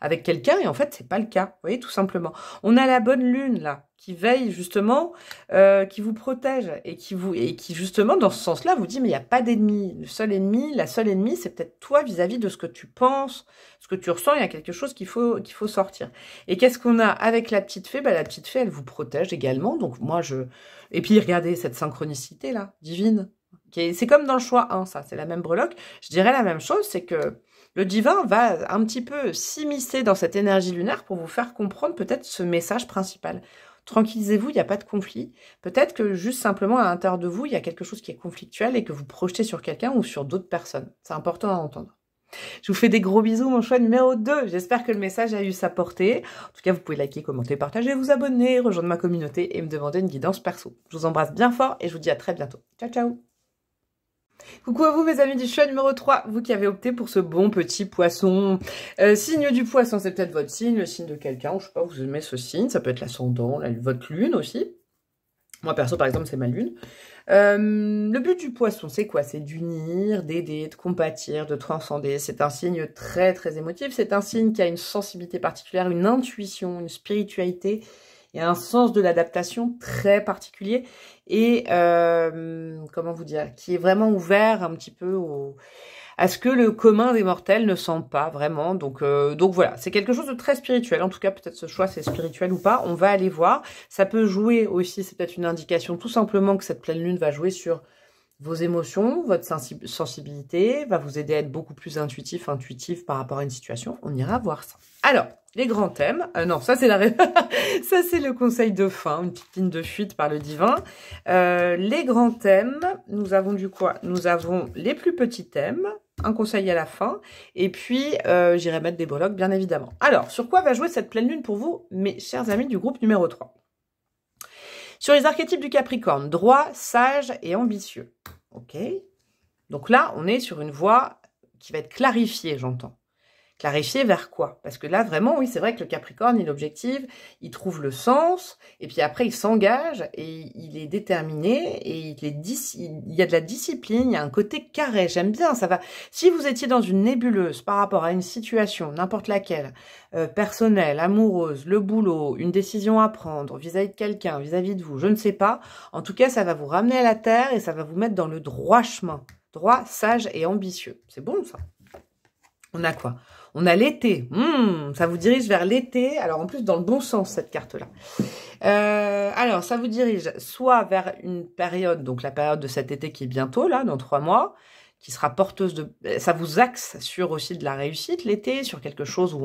avec, quelqu'un et en fait, c'est pas le cas. Vous voyez, tout simplement. On a la bonne lune, là, qui veille justement, euh, qui vous protège et qui, vous, et qui justement, dans ce sens-là, vous dit, mais il n'y a pas d'ennemi. Le seul ennemi, la seule ennemie, c'est peut-être toi vis-à-vis -vis de ce que tu penses, ce que tu ressens. Il y a quelque chose qu'il faut, qu'il faut sortir. Et qu'est-ce qu'on a avec la petite fée bah, La petite fée, elle vous protège également. Donc moi, je... Et puis, regardez cette synchronicité, là, divine. C'est comme dans le choix 1, ça, c'est la même breloque. Je dirais la même chose, c'est que le divin va un petit peu s'immiscer dans cette énergie lunaire pour vous faire comprendre peut-être ce message principal. Tranquillisez-vous, il n'y a pas de conflit. Peut-être que juste simplement à l'intérieur de vous, il y a quelque chose qui est conflictuel et que vous projetez sur quelqu'un ou sur d'autres personnes. C'est important à entendre. Je vous fais des gros bisous, mon choix numéro 2. J'espère que le message a eu sa portée. En tout cas, vous pouvez liker, commenter, partager, vous abonner, rejoindre ma communauté et me demander une guidance perso. Je vous embrasse bien fort et je vous dis à très bientôt. Ciao, ciao Coucou à vous mes amis du choix numéro 3, vous qui avez opté pour ce bon petit poisson. Euh, signe du poisson, c'est peut-être votre signe, le signe de quelqu'un, je sais pas, vous aimez ce signe, ça peut être l'ascendant, la, votre lune aussi. Moi perso par exemple c'est ma lune. Euh, le but du poisson c'est quoi C'est d'unir, d'aider, de compatir, de transcender. C'est un signe très très émotif, c'est un signe qui a une sensibilité particulière, une intuition, une spiritualité il y a un sens de l'adaptation très particulier et, euh, comment vous dire, qui est vraiment ouvert un petit peu au, à ce que le commun des mortels ne sent pas vraiment. Donc, euh, donc voilà, c'est quelque chose de très spirituel. En tout cas, peut-être ce choix, c'est spirituel ou pas. On va aller voir. Ça peut jouer aussi, c'est peut-être une indication tout simplement que cette pleine lune va jouer sur vos émotions, votre sensibilité, va vous aider à être beaucoup plus intuitif, intuitif par rapport à une situation. On ira voir ça. Alors, les grands thèmes. Euh, non, ça c'est ça c'est le conseil de fin, une petite ligne de fuite par le divin. Euh, les grands thèmes, nous avons du quoi Nous avons les plus petits thèmes, un conseil à la fin, et puis euh, j'irai mettre des breloques bien évidemment. Alors, sur quoi va jouer cette pleine lune pour vous, mes chers amis du groupe numéro 3 Sur les archétypes du Capricorne, droit, sage et ambitieux. Ok Donc là, on est sur une voie qui va être clarifiée, j'entends clarifier vers quoi. Parce que là, vraiment, oui, c'est vrai que le Capricorne, il objectif, il trouve le sens, et puis après, il s'engage, et il est déterminé, et il, est il y a de la discipline, il y a un côté carré, j'aime bien, ça va. Si vous étiez dans une nébuleuse par rapport à une situation, n'importe laquelle, euh, personnelle, amoureuse, le boulot, une décision à prendre vis-à-vis -vis de quelqu'un, vis-à-vis de vous, je ne sais pas, en tout cas, ça va vous ramener à la terre, et ça va vous mettre dans le droit chemin, droit, sage et ambitieux. C'est bon, ça on a quoi on a l'été. Hmm, ça vous dirige vers l'été. Alors en plus dans le bon sens cette carte-là. Euh, alors ça vous dirige soit vers une période, donc la période de cet été qui est bientôt là, dans trois mois, qui sera porteuse de... Euh, ça vous axe sur aussi de la réussite l'été, sur quelque chose où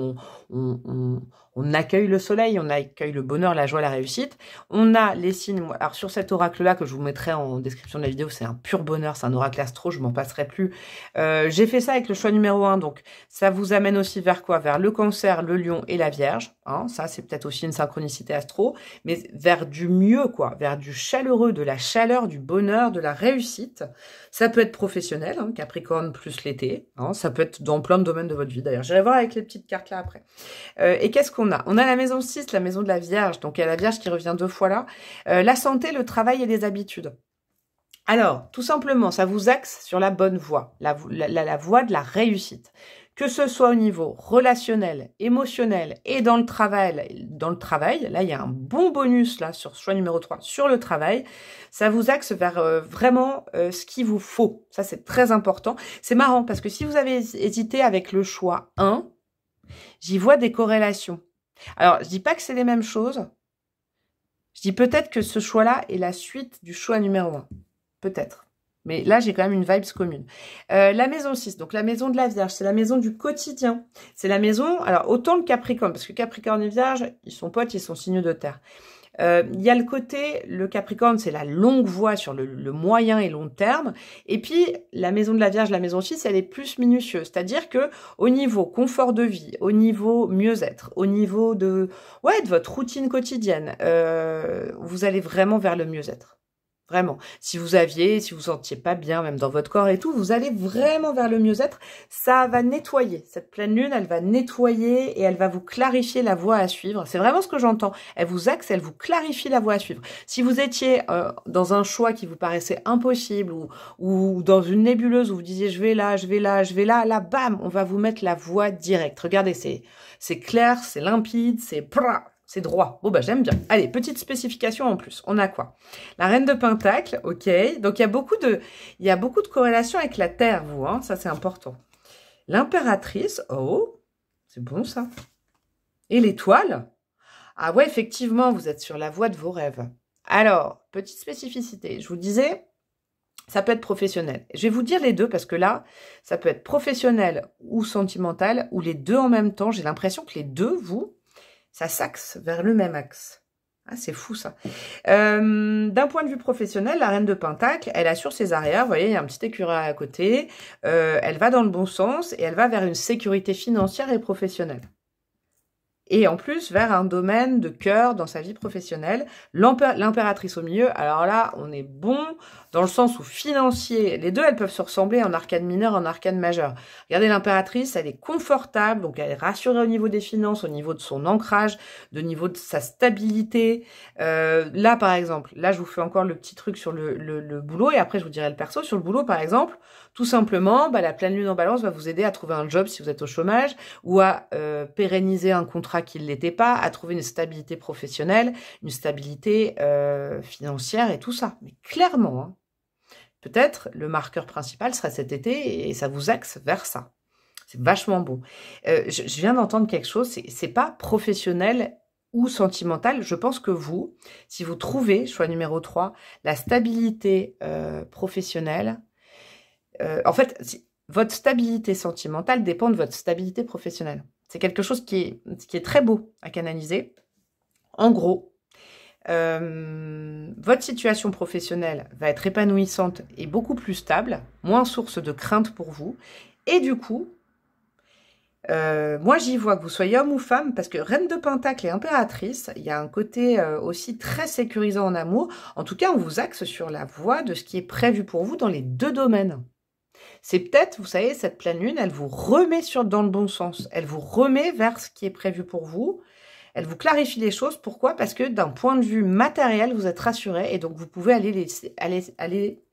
on on accueille le soleil, on accueille le bonheur, la joie, la réussite. On a les signes. Alors sur cet oracle-là que je vous mettrai en description de la vidéo, c'est un pur bonheur, c'est un oracle astro, je m'en passerai plus. Euh, j'ai fait ça avec le choix numéro 1, donc ça vous amène aussi vers quoi Vers le cancer, le lion et la vierge. Hein. ça, c'est peut-être aussi une synchronicité astro, mais vers du mieux, quoi, vers du chaleureux, de la chaleur, du bonheur, de la réussite. Ça peut être professionnel, hein, Capricorne plus l'été. Hein. ça peut être dans plein de domaines de votre vie. D'ailleurs, j'irai voir avec les petites cartes là après. Euh, et qu'est-ce qu'on a On a la maison 6, la maison de la Vierge, donc il y a la Vierge qui revient deux fois là. Euh, la santé, le travail et les habitudes. Alors, tout simplement, ça vous axe sur la bonne voie, la, voie de la réussite que ce soit au niveau relationnel, émotionnel et dans le travail, dans le travail, là il y a un bon bonus là sur choix numéro 3 sur le travail, ça vous axe vers euh, vraiment euh, ce qu'il vous faut. Ça c'est très important. C'est marrant parce que si vous avez hésité avec le choix 1, j'y vois des corrélations. Alors, je dis pas que c'est les mêmes choses. Je dis peut-être que ce choix-là est la suite du choix numéro 1. Peut-être. Mais là, j'ai quand même une vibes commune. Euh, la maison 6, donc la maison de la Vierge, c'est la maison du quotidien. C'est la maison, alors autant le Capricorne, parce que Capricorne et Vierge, ils sont potes, ils sont signes de terre. Euh, il y a le côté, le Capricorne, c'est la longue voie sur le, moyen et long terme. Et puis, la maison de la Vierge, la maison 6, elle est plus minutieuse. C'est-à-dire que au niveau confort de vie, au niveau mieux-être, au niveau de, ouais, de votre routine quotidienne, euh, vous allez vraiment vers le mieux-être. Vraiment. Si vous aviez, si vous sentiez pas bien, même dans votre corps et tout, vous allez vraiment vers le mieux-être. Ça va nettoyer. Cette pleine lune, elle va nettoyer et elle va vous clarifier la voie à suivre. C'est vraiment ce que j'entends. Elle vous axe, elle vous clarifie la voie à suivre. Si vous étiez euh, dans un choix qui vous paraissait impossible ou, ou dans une nébuleuse où vous disiez je vais là, je vais là, je vais là, là, bam, on va vous mettre la voie directe. Regardez, c'est, c'est clair, c'est limpide, c'est c'est droit. Bon, bah, j'aime bien. Allez, petite spécification en plus. On a quoi La reine de Pentacle, ok. Donc, il y a beaucoup de, il y a beaucoup de corrélation avec la Terre, vous, hein. Ça, c'est important. L'impératrice, oh, c'est bon, ça. Et l'étoile Ah ouais, effectivement, vous êtes sur la voie de vos rêves. Alors, petite spécificité. Je vous disais, ça peut être professionnel. Je vais vous dire les deux parce que là, ça peut être professionnel ou sentimental ou les deux en même temps. J'ai l'impression que les deux, vous, ça s'axe vers le même axe. Ah, c'est fou ça. Euh, d'un point de vue professionnel, la reine de Pentacle, elle assure ses arrières. Vous voyez, il y a un petit écureuil à côté. Euh, elle va dans le bon sens et elle va vers une sécurité financière et professionnelle et en plus vers un domaine de cœur dans sa vie professionnelle. L'impératrice au milieu, alors là, on est bon dans le sens où financier, les deux, elles peuvent se ressembler en arcane mineur, en arcane majeur. Regardez l'impératrice, elle est confortable, donc elle est rassurée au niveau des finances, au niveau de son ancrage, de niveau de sa stabilité. Euh, là, par exemple, là, je vous fais encore le petit truc sur le, le, le boulot et après, je vous dirai le perso. Sur le boulot, par exemple, tout simplement, bah, la pleine lune en balance va vous aider à trouver un job si vous êtes au chômage ou à euh, pérenniser un contrat qui ne l'était pas, à trouver une stabilité professionnelle, une stabilité euh, financière et tout ça. Mais clairement, hein, peut-être le marqueur principal sera cet été et ça vous axe vers ça. C'est vachement beau. Euh, je, viens d'entendre quelque chose, c'est pas professionnel ou sentimental. Je pense que vous, si vous trouvez, choix numéro 3, la stabilité professionnelle, euh, en fait, votre stabilité sentimentale dépend de votre stabilité professionnelle. C'est quelque chose qui est, qui est très beau à canaliser. En gros, euh, votre situation professionnelle va être épanouissante et beaucoup plus stable, moins source de crainte pour vous. Et du coup, euh, moi, j'y vois que vous soyez homme ou femme, parce que reine de pentacle et impératrice, il y a un côté aussi très sécurisant en amour. En tout cas, on vous axe sur la voie de ce qui est prévu pour vous dans les deux domaines c'est peut-être, vous savez, cette pleine lune, elle vous remet sur, dans le bon sens. Elle vous remet vers ce qui est prévu pour vous. Elle vous clarifie les choses. Pourquoi Parce que d'un point de vue matériel, vous êtes rassuré et donc vous pouvez aller laisser, aller, aller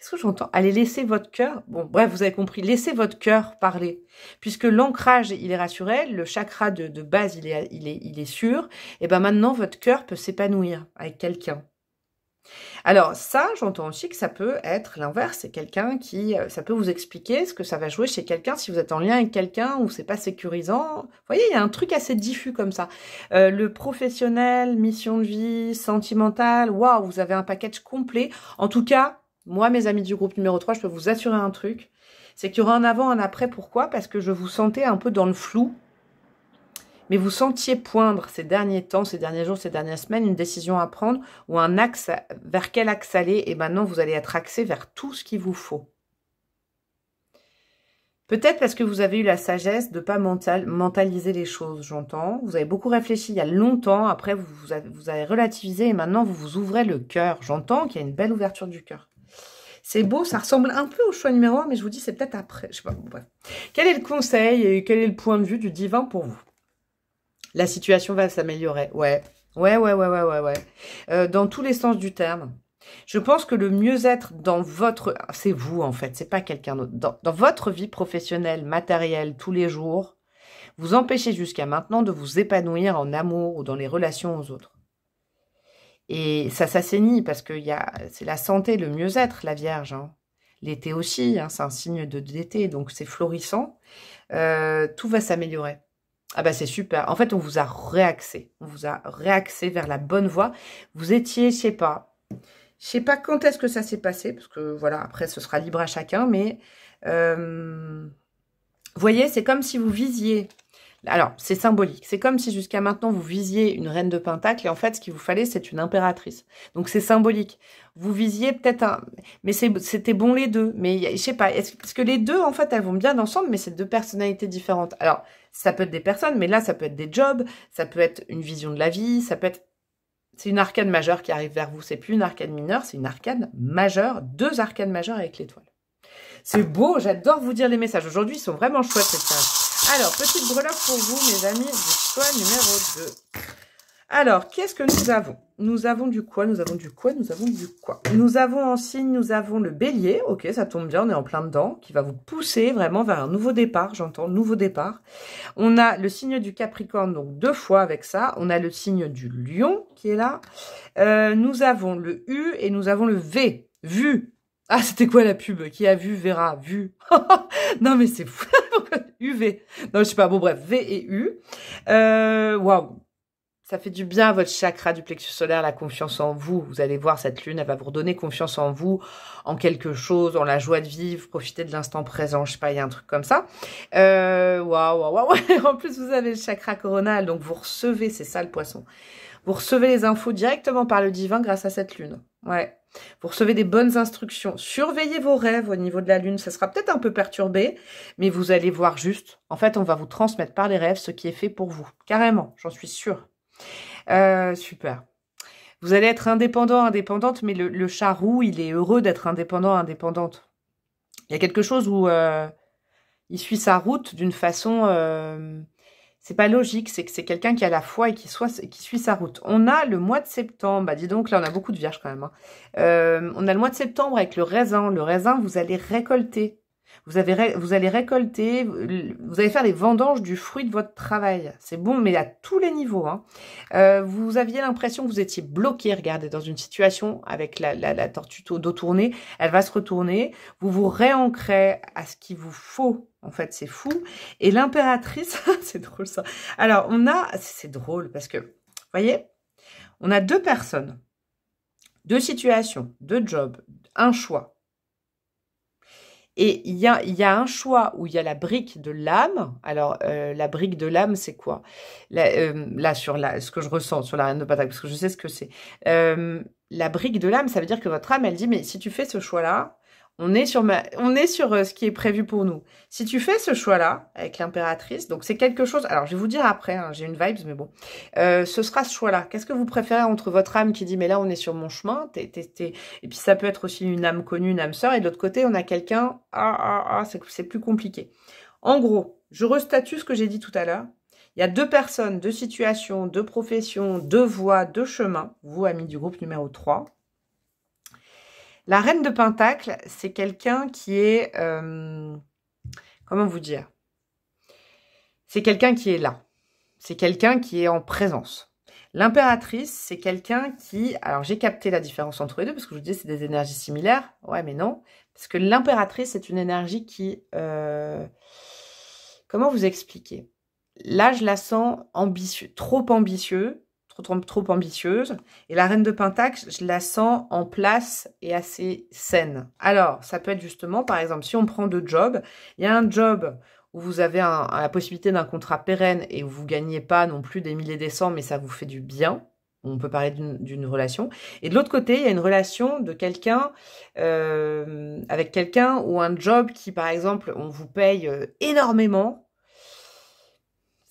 ce que j'entends aller laisser votre cœur. Bon, bref, vous avez compris. Laissez votre cœur parler, puisque l'ancrage il est rassuré, le chakra de, de base il est, il est, il est sûr. Et ben maintenant votre cœur peut s'épanouir avec quelqu'un. Alors ça, j'entends aussi que ça peut être l'inverse, c'est quelqu'un qui, euh, ça peut vous expliquer ce que ça va jouer chez quelqu'un si vous êtes en lien avec quelqu'un ou c'est pas sécurisant. Vous voyez, il y a un truc assez diffus comme ça. Euh, le professionnel, mission de vie, sentimental, waouh, vous avez un package complet. En tout cas, moi, mes amis du groupe numéro 3, je peux vous assurer un truc, c'est qu'il y aura un avant, un après. Pourquoi Parce que je vous sentais un peu dans le flou mais vous sentiez poindre ces derniers temps, ces derniers jours, ces dernières semaines, une décision à prendre ou un axe, vers quel axe aller, et maintenant vous allez être axé vers tout ce qu'il vous faut. Peut-être parce que vous avez eu la sagesse de ne pas mentaliser les choses, j'entends. Vous avez beaucoup réfléchi il y a longtemps, après vous, vous, avez, relativisé et maintenant vous vous ouvrez le cœur. J'entends qu'il y a une belle ouverture du cœur. C'est beau, ça ressemble un peu au choix numéro 1, mais je vous dis, c'est peut-être après. Je Quel est le conseil et quel est le point de vue du divin pour vous la situation va s'améliorer. Ouais. Ouais, ouais, ouais, ouais, ouais, ouais. Euh, dans tous les sens du terme. Je pense que le mieux-être dans votre... C'est vous, en fait, c'est pas quelqu'un d'autre. Dans, votre vie professionnelle, matérielle, tous les jours, vous empêchez jusqu'à maintenant de vous épanouir en amour ou dans les relations aux autres. Et ça s'assainit parce que a... c'est la santé, le mieux-être, la Vierge. Hein. L'été aussi, hein, c'est un signe de d'été, donc c'est florissant. Euh, tout va s'améliorer. Ah bah c'est super. En fait, on vous a réaxé. On vous a réaxé vers la bonne voie. Vous étiez, je sais pas. Je sais pas quand est-ce que ça s'est passé, parce que voilà, après ce sera libre à chacun, mais euh, voyez, c'est comme si vous visiez. Alors, c'est symbolique. C'est comme si jusqu'à maintenant vous visiez une reine de pentacle et en fait, ce qu'il vous fallait, c'est une impératrice. Donc c'est symbolique. Vous visiez peut-être un, mais c'était bon les deux. Mais je sais pas. Est-ce que les deux, en fait, elles vont bien ensemble, mais c'est deux personnalités différentes. Alors, ça peut être des personnes, mais là, ça peut être des jobs, ça peut être une vision de la vie, ça peut être... C'est une arcane majeure qui arrive vers vous, c'est plus une arcane mineure, c'est une arcane majeure, deux arcanes majeures avec l'étoile. C'est beau, j'adore vous dire les messages. Aujourd'hui, ils sont vraiment chouettes, ces messages. Alors, petite breloque pour vous, mes amis, du choix numéro 2. Alors, qu'est-ce que nous avons Nous avons du quoi Nous avons du quoi Nous avons du quoi Nous avons en signe, nous avons le bélier. Ok, ça tombe bien, on est en plein dedans. Qui va vous pousser vraiment vers un nouveau départ, j'entends, nouveau départ. On a le signe du capricorne, donc deux fois avec ça. On a le signe du lion qui est là. Euh, nous avons le U et nous avons le V. Vu, ah, c'était quoi la pub Qui a vu verra, vu. non, mais c'est fou. UV. Non, je sais pas. Bon, bref, V et U. Euh, waouh. Ça fait du bien à votre chakra du plexus solaire, la confiance en vous. Vous allez voir, cette lune, elle va vous redonner confiance en vous, en quelque chose, en la joie de vivre, profiter de l'instant présent, je sais pas, il y a un truc comme ça. Euh, waouh, waouh, waouh. en plus, vous avez le chakra coronal, donc vous recevez, c'est ça le poisson. Vous recevez les infos directement par le divin grâce à cette lune. Ouais. Vous recevez des bonnes instructions. Surveillez vos rêves au niveau de la lune. Ça sera peut-être un peu perturbé, mais vous allez voir juste. En fait, on va vous transmettre par les rêves ce qui est fait pour vous. Carrément, j'en suis sûre. Euh, super. Vous allez être indépendant, indépendante, mais le, le chat roux, il est heureux d'être indépendant, indépendante. Il y a quelque chose où euh, il suit sa route d'une façon... Euh, c'est pas logique, c'est que c'est quelqu'un qui a la foi et qui, soit, qui suit sa route. On a le mois de septembre, bah dis donc, là on a beaucoup de vierges quand même. Hein. on a le mois de septembre avec le raisin. Le raisin, vous allez récolter. Vous, avez, vous allez récolter, vous allez faire les vendanges du fruit de votre travail. C'est bon, mais à tous les niveaux. Hein. Euh, vous aviez l'impression que vous étiez bloqué, regardez, dans une situation avec la, tortue dos tournée. Elle va se retourner. Vous vous réancrez à ce qu'il vous faut. En fait, c'est fou. Et l'impératrice, c'est drôle ça. Alors, on a, c'est drôle parce que, voyez, on a deux personnes, deux situations, deux jobs, un choix et il y a, un choix où il y a la brique de l'âme. Alors, euh, la brique de l'âme, c'est quoi euh, Là, sur la, ce que je ressens sur la reine de parce que je sais ce que c'est. Euh, la brique de l'âme, ça veut dire que votre âme, elle dit, mais si tu fais ce choix-là, on est sur, ma... on est sur euh, ce qui est prévu pour nous. Si tu fais ce choix-là avec l'impératrice, donc c'est quelque chose. Alors, je vais vous dire après, hein, j'ai une vibes, mais bon. Euh, ce sera ce choix-là. Qu'est-ce que vous préférez entre votre âme qui dit, mais là, on est sur mon chemin Et puis, ça peut être aussi une âme connue, une âme sœur. Et de l'autre côté, on a quelqu'un, ah, ah, ah, c'est plus compliqué. En gros, je restatue ce que j'ai dit tout à l'heure. Il y a deux personnes, deux situations, deux professions, deux voies, deux chemins, vous, amis du groupe numéro 3, la reine de Pentacle, c'est quelqu'un qui est... Euh, comment vous dire C'est quelqu'un qui est là. C'est quelqu'un qui est en présence. L'impératrice, c'est quelqu'un qui... Alors j'ai capté la différence entre les deux parce que je vous dis c'est des énergies similaires. Ouais, mais non. Parce que l'impératrice, c'est une énergie qui... Euh, comment vous expliquer Là, je la sens ambitieux, trop ambitieux, trop, trop, ambitieuse. Et la reine de Pentacle, je la sens en place et assez saine. Alors, ça peut être justement, par exemple, si on prend deux jobs, il y a un job où vous avez la possibilité d'un contrat pérenne et où vous gagnez pas non plus des milliers des cents, mais ça vous fait du bien. On peut parler d'une relation. Et de l'autre côté, il y a une relation de quelqu'un euh, avec quelqu'un ou un job qui, par exemple, on vous paye euh, énormément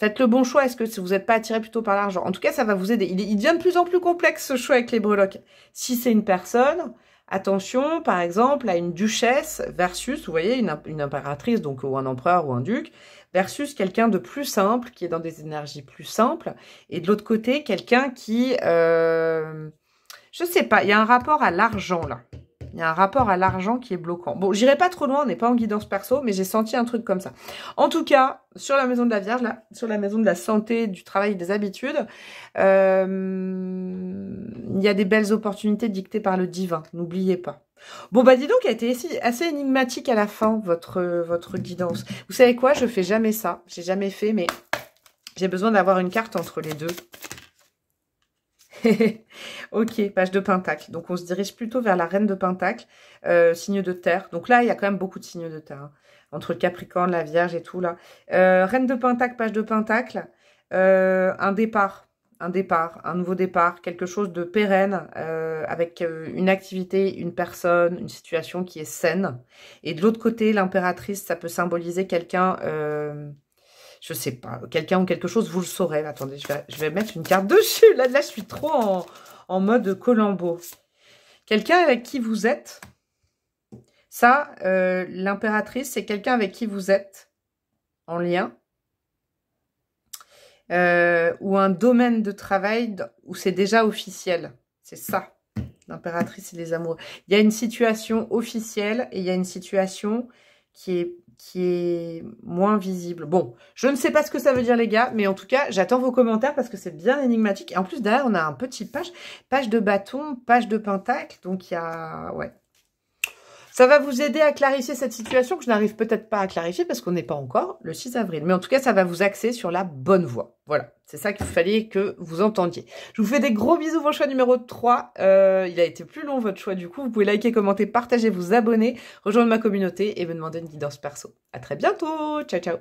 Faites le bon choix. Est-ce que vous n'êtes pas attiré plutôt par l'argent En tout cas, ça va vous aider. Il, devient de plus en plus complexe ce choix avec les breloques. Si c'est une personne, attention, par exemple, à une duchesse versus, vous voyez, une, impératrice, donc ou un empereur ou un duc, versus quelqu'un de plus simple, qui est dans des énergies plus simples, et de l'autre côté, quelqu'un qui, euh, je sais pas, il y a un rapport à l'argent là. Il y a un rapport à l'argent qui est bloquant. Bon, j'irai pas trop loin, on n'est pas en guidance perso, mais j'ai senti un truc comme ça. En tout cas, sur la maison de la Vierge, là, sur la maison de la santé, du travail, des habitudes, euh, il y a des belles opportunités dictées par le divin, n'oubliez pas. Bon bah dis donc, elle a été assez énigmatique à la fin, votre, votre guidance. Vous savez quoi, je fais jamais ça, j'ai jamais fait, mais j'ai besoin d'avoir une carte entre les deux. ok, page de Pentacle. Donc on se dirige plutôt vers la Reine de Pentacle, euh, signe de terre. Donc là, il y a quand même beaucoup de signes de terre, hein. entre le Capricorne, la Vierge et tout là. Euh, Reine de Pentacle, page de Pentacle, euh, un départ, un départ, un nouveau départ, quelque chose de pérenne, avec une activité, une personne, une situation qui est saine. Et de l'autre côté, l'impératrice, ça peut symboliser quelqu'un je sais pas, quelqu'un ou quelque chose, vous le saurez. Attendez, je vais, mettre une carte dessus. Là, là je suis trop en, mode Colombo. Quelqu'un avec qui vous êtes. Ça, euh, l'impératrice, c'est quelqu'un avec qui vous êtes en lien. Euh, ou un domaine de travail où c'est déjà officiel. C'est ça, l'impératrice et les amours. Il y a une situation officielle et il y a une situation qui est qui est moins visible. Bon, je ne sais pas ce que ça veut dire les gars, mais en tout cas, j'attends vos commentaires parce que c'est bien énigmatique. Et en plus, derrière, on a un petit page, page de bâton, page de pentacle, donc il y a... Ouais, ça va vous aider à clarifier cette situation que je n'arrive peut-être pas à clarifier parce qu'on n'est pas encore le 6 avril. Mais en tout cas, ça va vous axer sur la bonne voie. Voilà, c'est ça qu'il fallait que vous entendiez. Je vous fais des gros bisous, vos choix numéro 3. Euh, il a été plus long, votre choix, du coup. Vous pouvez liker, commenter, partager, vous abonner, rejoindre ma communauté et me demander une guidance perso. À très bientôt. Ciao, ciao.